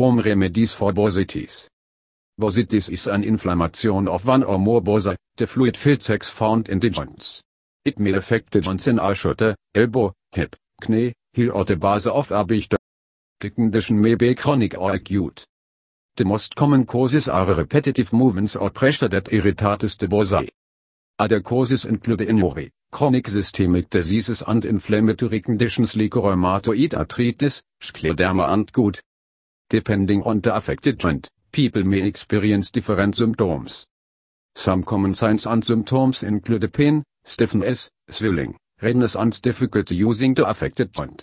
home remedies for bursitis. Bursitis is an inflammation of one or more bursa, the fluid filcex found in the joints. It may affect the joints in our shoulder, elbow, hip, knee, heel or the base of our bicep. The condition may be chronic or acute. The most common causes are repetitive movements or pressure that irritates the bursae. Other causes include injury, chronic systemic diseases and inflammatory conditions like rheumatoid arthritis, scleroderma and gut, Depending on the affected joint, people may experience different symptoms. Some common signs and symptoms include pain, stiffness, swelling, redness and difficulty using the affected joint.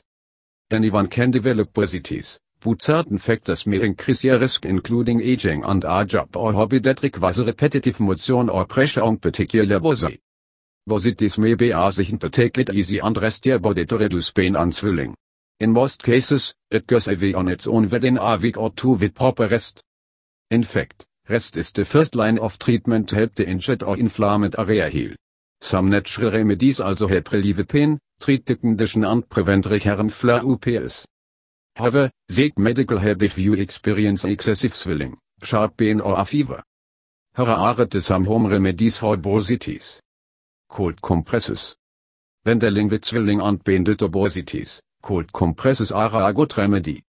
Anyone can develop bursitis, but certain factors may increase your risk including aging and a job or hobby that requires repetitive motion or pressure on particular bursitis. Bursitis may be a to take it easy and rest your body to reduce pain and swelling. In most cases, it goes away on its own within a week or two with proper rest. In fact, rest is the first line of treatment to help the injured or inflamed area heal. Some natural remedies also help relieve pain, treat the condition and prevent recurrent flare-ups. However, seek medical help if you experience excessive swelling, sharp pain or a fever. Here are the some home remedies for bursitis. Cold compresses. When dealing with swelling and pain due to bursitis, cold compresses are a good remedy.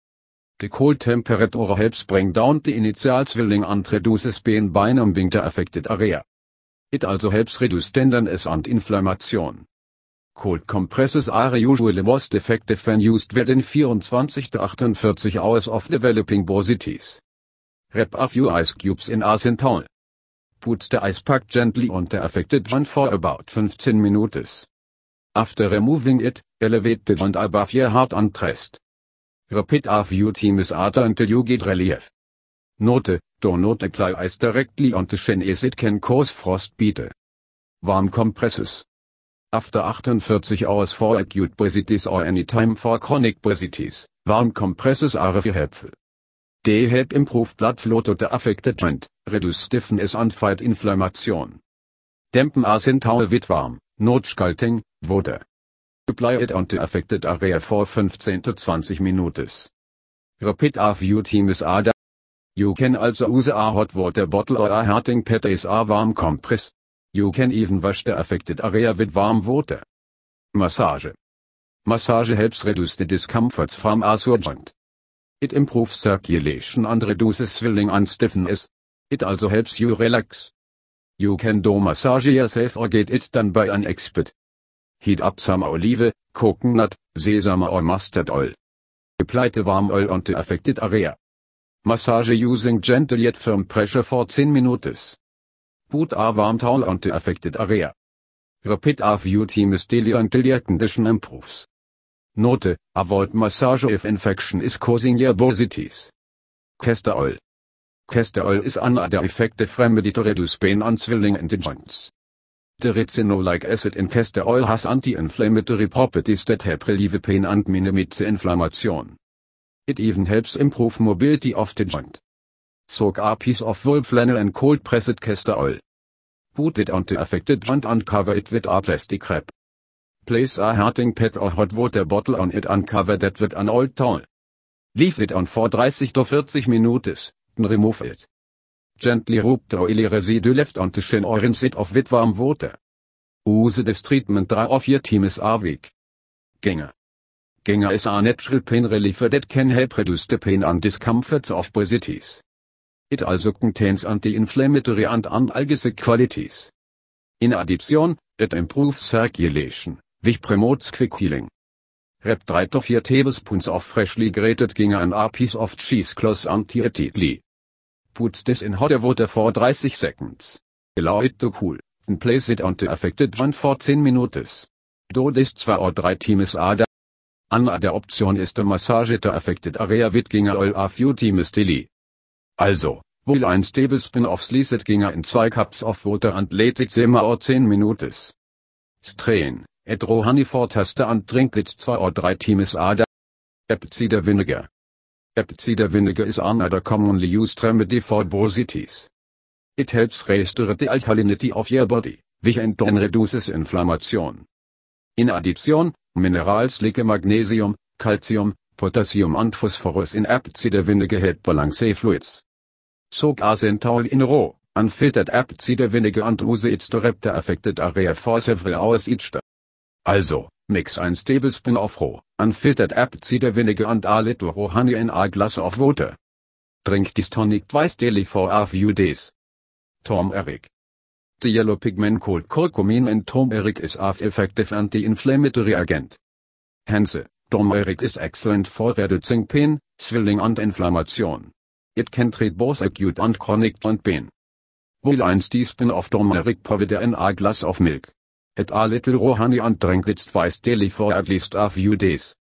The cold temperature helps bring down the initial swelling and reduces pain by numbing the affected area. It also helps reduce tenderness and inflammation. Cold compresses are usually most effective when used within 24 to 48 hours of developing bursitis. Wrap a few ice cubes in acetal. Put the ice pack gently on the affected joint for about 15 minutes. After removing it, elevate the joint above your heart and rest. Repeat after you team harder until you get relief. Note, do not apply ice directly on the shin as it can cause frostbite. Warm compresses. After 48 hours for acute bursitis or any time for chronic bursitis, warm compresses are helpful. They help improve blood flow to the affected joint, reduce stiffness and fight inflammation. Dampen are towel with warm, not scalding, Apply it onto affected area for 15 to 20 minutes. Repeat a few times a day. You can also use a hot water bottle or a heating pad as a warm compress. You can even wash the affected area with warm water. Massage. Massage helps reduce the discomforts from a sore joint. It improves circulation and reduces swelling and stiffness. It also helps you relax. You can do massage yourself or get it done by an expert. heat up some olive, coconut, sesame or mustard oil. Apply the warm oil on the affected area. Massage using gentle yet firm pressure for 10 minutes. Put a warm towel on the affected area. Repeat a few times daily until your condition improves. Note, avoid massage if infection is causing your nervosities. Castor oil. Castor oil is another effective remedy to reduce pain and swelling in the joints. The retinol-like acid in castor oil has anti-inflammatory properties that help relieve pain and minimize inflammation. It even helps improve mobility of the joint. Soak a piece of wool flannel and cold pressed castor oil. Put it on the affected joint and cover it with a plastic wrap. Place a heating pad or hot water bottle on it and cover that with an old towel. Leave it on for 30 to 40 minutes, then remove it gently rubbed oily residue left on the shin or rinse it off with warm water. Use this treatment 3 or 4 times a week. Ganger. Ganger is a natural pain reliever that can help reduce the pain and discomforts of bursitis. It also contains anti-inflammatory and analgesic qualities. In addition, it improves circulation, which promotes quick healing. Rep 3 to 4 tablespoons of freshly grated ginger and a piece of cheesecloth anti-irritantly. Put this in hot water for 30 seconds. Allow it to cool, then place it on the affected joint for 10 minutes. Do this 2 or 3 times a day. Another option is to massage the affected area with ginger oil a few times daily. Also, boil 1 tablespoon of sliced ginger in 2 cups of water and let it simmer or 10 minutes. Strain, add raw honey for taste and drink it 2 or 3 times a day. Apple cider vinegar. Epicida vinegar is another commonly used remedy for bursitis. It helps restore the alkalinity of your body, which in turn reduces inflammation. In addition, minerals like magnesium, calcium, potassium and phosphorus in epicida vinegar help balance fluids. Soak a in raw, unfiltered epicida vinegar and use it to rep the affected area for several hours each day. Also, Mix 1 tablespoon of raw, unfiltered apple cider vinegar and a little raw honey in a glass of water. Drink this tonic twice daily for a few days. Tom Eric. The yellow pigment called curcumin in Tom Eric is a effective anti-inflammatory agent. Hence, Eric is excellent for reducing pain, swelling and inflammation. It can treat both acute and chronic joint pain. Boil 1 teaspoon of turmeric powder in a glass of milk et a little Rouhani and drink its twice daily for at least a few days.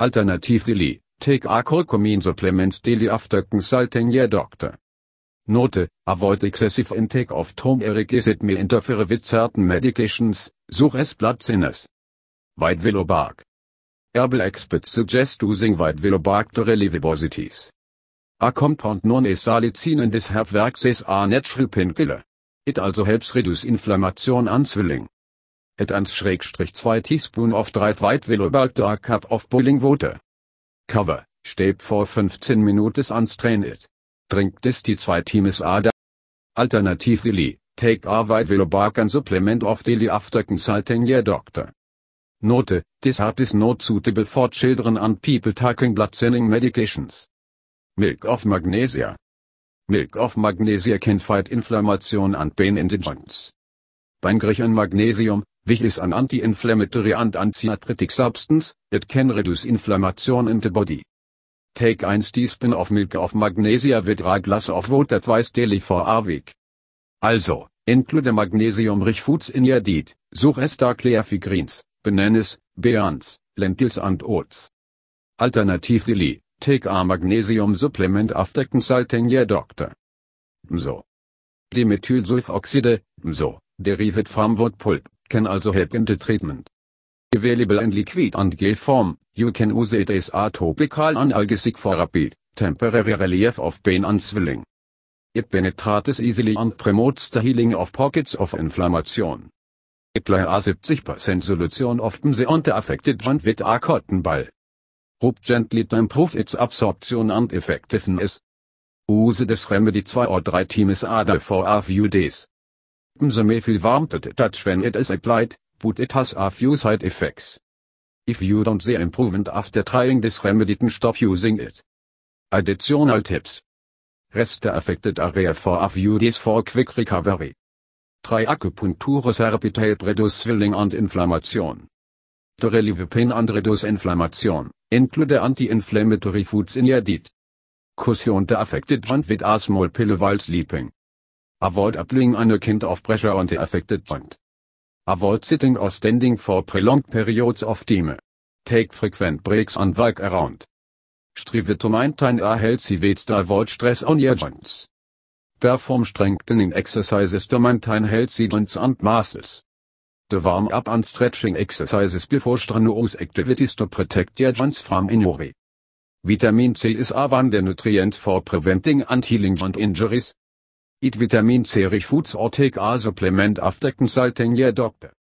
Alternatively, take a curcumin supplement daily after consulting your doctor. Note, avoid excessive intake of turmeric as it may interfere with certain medications, such as blood thinners. White willow bark. Herbal experts suggest using white willow bark to relieve obesities. A compound known as salicin in this herb works as a natural painkiller. It also helps reduce inflammation and swelling at 1-2 Schrägstrich teaspoon of dried white willow bark dark cup of boiling water. Cover, steep for 15 minutes and strain it. Drink this die 2 teams ada. Alternatively, take a white willow bark and supplement of daily after consulting your doctor. Note, this herb is not suitable for children and people taking blood thinning medications. Milk of Magnesia. Milk of Magnesia can fight inflammation and pain in the joints. By ingriching magnesium, which is an anti-inflammatory and antiarthritic substance, it can reduce inflammation in the body. Take 1 teaspoon of milk of magnesia with 3 glass of water twice daily for a week. Also, include magnesium-rich foods in your diet, such as darkly greens, bananas, beans, lentils and oats. Alternatively, take a magnesium supplement after consulting your doctor. So. Dimethylsulfoxide, so, derived from wood pulp can also help in the treatment. Available in liquid and gel form, you can use it as a topical analgesic for rapid, temporary relief of pain and swelling. It penetrates easily and promotes the healing of pockets of inflammation. Apply a 70% solution of the affected joint with a cotton ball. Rub gently to improve its absorption and effectiveness. Use this remedy 2 or 3 times a day for a few days. So may feel warm to the touch when it is applied, but it has a few side effects. If you don't see improvement after trying this remedy then stop using it. Additional tips. Rest the affected area for a few days for quick recovery. Try acupuncture therapy to help reduce swelling and inflammation. To relieve pain and reduce inflammation, include anti-inflammatory foods in your diet. Cushion the affected joint with a small pillow while sleeping. Avoid applying kind of pressure on the affected point. Avoid sitting or standing for prolonged periods of time. Take frequent breaks and walk around. Strive to maintain a healthy weight to avoid stress on your joints. Perform strengthening exercises to maintain healthy joints and muscles. The warm-up and stretching exercises before strenuous activities to protect your joints from injury. Vitamin C is a wonder nutrient for preventing and healing joint injuries. Eat vitamin C rich foods or take a supplement after consulting your doctor.